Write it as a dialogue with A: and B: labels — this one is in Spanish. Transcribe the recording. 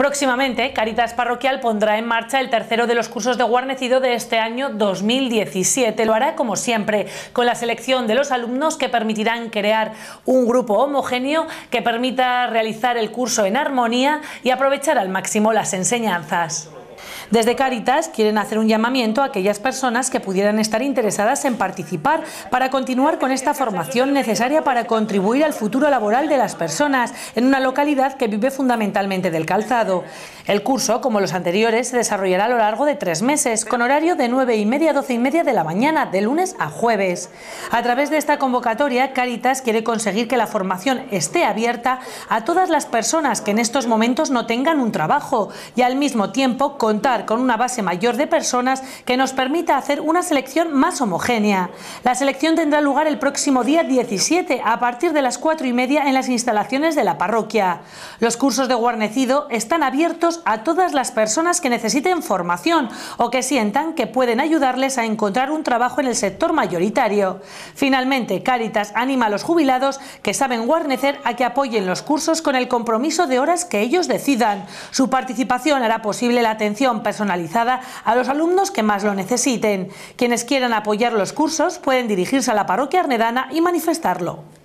A: Próximamente, Caritas Parroquial pondrá en marcha el tercero de los cursos de guarnecido de este año 2017. Lo hará, como siempre, con la selección de los alumnos que permitirán crear un grupo homogéneo que permita realizar el curso en armonía y aprovechar al máximo las enseñanzas. Desde Caritas quieren hacer un llamamiento a aquellas personas que pudieran estar interesadas en participar para continuar con esta formación necesaria para contribuir al futuro laboral de las personas en una localidad que vive fundamentalmente del calzado. El curso, como los anteriores, se desarrollará a lo largo de tres meses, con horario de 9 y media a 12 y media de la mañana, de lunes a jueves. A través de esta convocatoria, Caritas quiere conseguir que la formación esté abierta a todas las personas que en estos momentos no tengan un trabajo y al mismo tiempo con contar con una base mayor de personas que nos permita hacer una selección más homogénea. La selección tendrá lugar el próximo día 17 a partir de las 4 y media en las instalaciones de la parroquia. Los cursos de guarnecido están abiertos a todas las personas que necesiten formación o que sientan que pueden ayudarles a encontrar un trabajo en el sector mayoritario. Finalmente, Cáritas anima a los jubilados que saben guarnecer a que apoyen los cursos con el compromiso de horas que ellos decidan. Su participación hará posible la atención personalizada a los alumnos que más lo necesiten. Quienes quieran apoyar los cursos pueden dirigirse a la parroquia arnedana y manifestarlo.